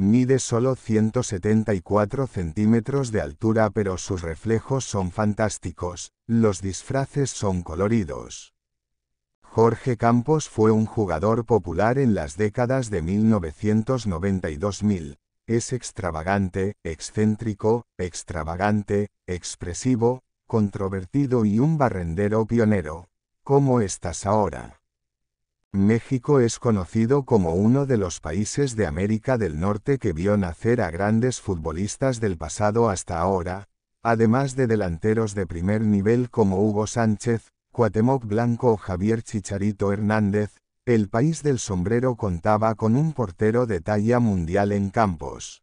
Mide solo 174 centímetros de altura pero sus reflejos son fantásticos, los disfraces son coloridos. Jorge Campos fue un jugador popular en las décadas de 1992-2000. Es extravagante, excéntrico, extravagante, expresivo, controvertido y un barrendero pionero. ¿Cómo estás ahora? México es conocido como uno de los países de América del Norte que vio nacer a grandes futbolistas del pasado hasta ahora, además de delanteros de primer nivel como Hugo Sánchez, Cuatemoc Blanco o Javier Chicharito Hernández, el país del sombrero contaba con un portero de talla mundial en campos.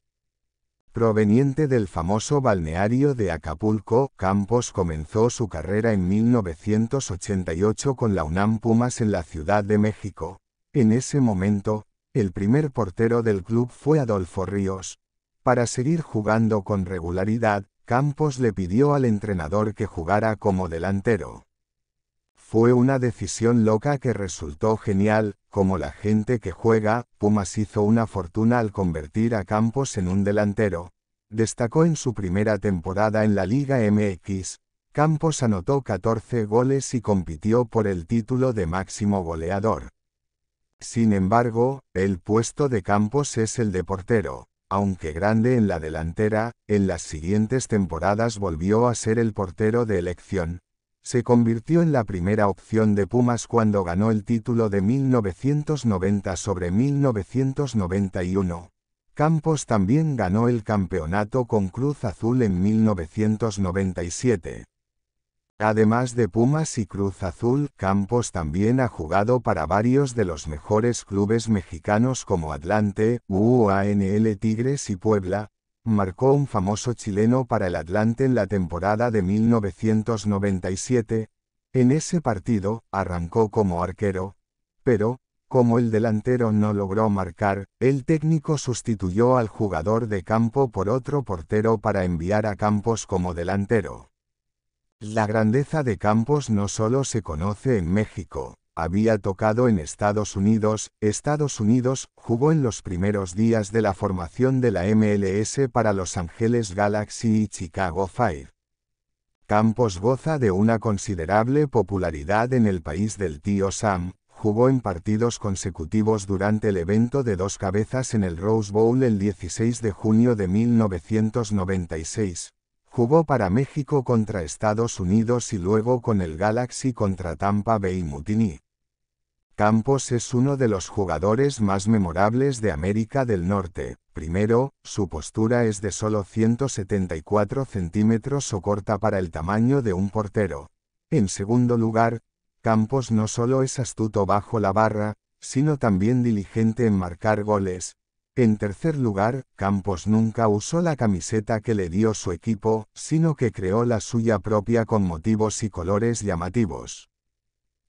Proveniente del famoso balneario de Acapulco, Campos comenzó su carrera en 1988 con la UNAM Pumas en la Ciudad de México. En ese momento, el primer portero del club fue Adolfo Ríos. Para seguir jugando con regularidad, Campos le pidió al entrenador que jugara como delantero. Fue una decisión loca que resultó genial, como la gente que juega, Pumas hizo una fortuna al convertir a Campos en un delantero. Destacó en su primera temporada en la Liga MX, Campos anotó 14 goles y compitió por el título de máximo goleador. Sin embargo, el puesto de Campos es el de portero. Aunque grande en la delantera, en las siguientes temporadas volvió a ser el portero de elección, se convirtió en la primera opción de Pumas cuando ganó el título de 1990 sobre 1991. Campos también ganó el campeonato con Cruz Azul en 1997. Además de Pumas y Cruz Azul, Campos también ha jugado para varios de los mejores clubes mexicanos como Atlante, UANL Tigres y Puebla, marcó un famoso chileno para el Atlante en la temporada de 1997. En ese partido, arrancó como arquero, pero, como el delantero no logró marcar, el técnico sustituyó al jugador de campo por otro portero para enviar a Campos como delantero. La grandeza de Campos no solo se conoce en México, había tocado en Estados Unidos. Estados Unidos jugó en los primeros días de la formación de la MLS para Los Angeles Galaxy y Chicago Fire. Campos goza de una considerable popularidad en el país del tío Sam, jugó en partidos consecutivos durante el evento de dos cabezas en el Rose Bowl el 16 de junio de 1996. Jugó para México contra Estados Unidos y luego con el Galaxy contra Tampa Bay Mutiny. Campos es uno de los jugadores más memorables de América del Norte. Primero, su postura es de solo 174 centímetros o corta para el tamaño de un portero. En segundo lugar, Campos no solo es astuto bajo la barra, sino también diligente en marcar goles. En tercer lugar, Campos nunca usó la camiseta que le dio su equipo, sino que creó la suya propia con motivos y colores llamativos.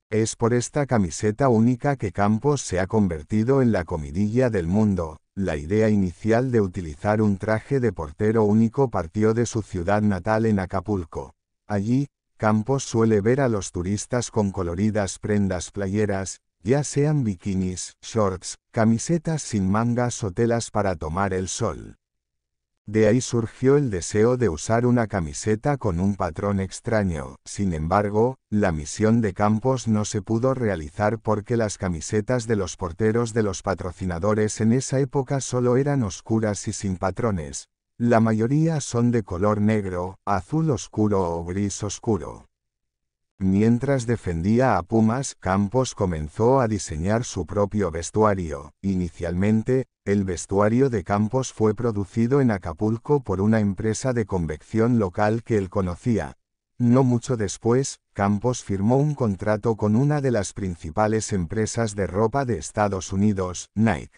Es por esta camiseta única que Campos se ha convertido en la comidilla del mundo. La idea inicial de utilizar un traje de portero único partió de su ciudad natal en Acapulco. Allí, Campos suele ver a los turistas con coloridas prendas playeras, ya sean bikinis, shorts, camisetas sin mangas o telas para tomar el sol. De ahí surgió el deseo de usar una camiseta con un patrón extraño. Sin embargo, la misión de Campos no se pudo realizar porque las camisetas de los porteros de los patrocinadores en esa época solo eran oscuras y sin patrones. La mayoría son de color negro, azul oscuro o gris oscuro. Mientras defendía a Pumas, Campos comenzó a diseñar su propio vestuario. Inicialmente, el vestuario de Campos fue producido en Acapulco por una empresa de convección local que él conocía. No mucho después, Campos firmó un contrato con una de las principales empresas de ropa de Estados Unidos, Nike.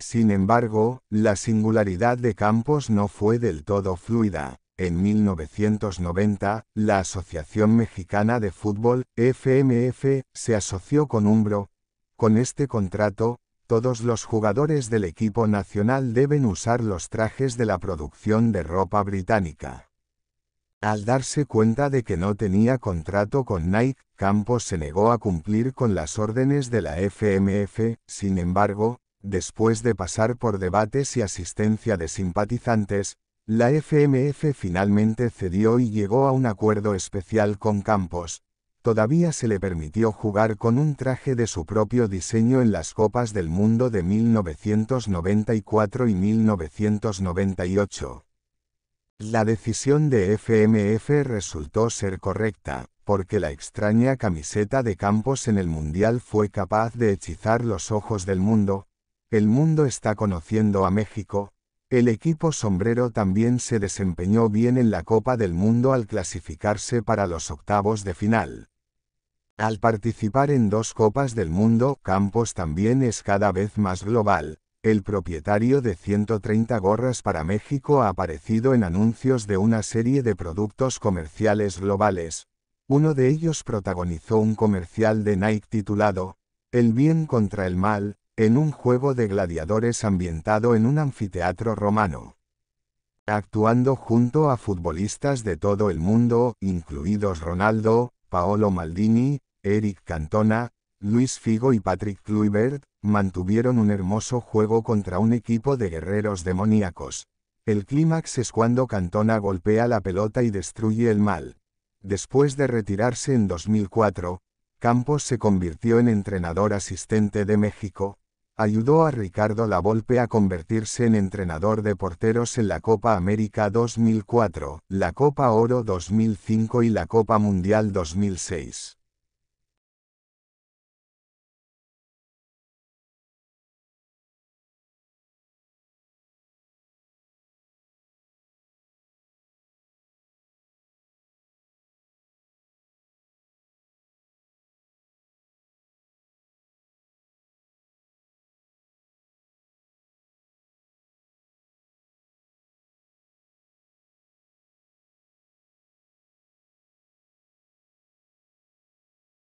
Sin embargo, la singularidad de Campos no fue del todo fluida. En 1990, la Asociación Mexicana de Fútbol, FMF, se asoció con Umbro. Con este contrato, todos los jugadores del equipo nacional deben usar los trajes de la producción de ropa británica. Al darse cuenta de que no tenía contrato con Nike, Campos se negó a cumplir con las órdenes de la FMF, sin embargo, después de pasar por debates y asistencia de simpatizantes, la FMF finalmente cedió y llegó a un acuerdo especial con Campos. Todavía se le permitió jugar con un traje de su propio diseño en las Copas del Mundo de 1994 y 1998. La decisión de FMF resultó ser correcta, porque la extraña camiseta de Campos en el Mundial fue capaz de hechizar los ojos del mundo. El mundo está conociendo a México, el equipo sombrero también se desempeñó bien en la Copa del Mundo al clasificarse para los octavos de final. Al participar en dos Copas del Mundo, Campos también es cada vez más global. El propietario de 130 gorras para México ha aparecido en anuncios de una serie de productos comerciales globales. Uno de ellos protagonizó un comercial de Nike titulado El bien contra el mal, en un juego de gladiadores ambientado en un anfiteatro romano. Actuando junto a futbolistas de todo el mundo, incluidos Ronaldo, Paolo Maldini, Eric Cantona, Luis Figo y Patrick Kluivert, mantuvieron un hermoso juego contra un equipo de guerreros demoníacos. El clímax es cuando Cantona golpea la pelota y destruye el mal. Después de retirarse en 2004, Campos se convirtió en entrenador asistente de México, ayudó a Ricardo Lavolpe a convertirse en entrenador de porteros en la Copa América 2004, la Copa Oro 2005 y la Copa Mundial 2006.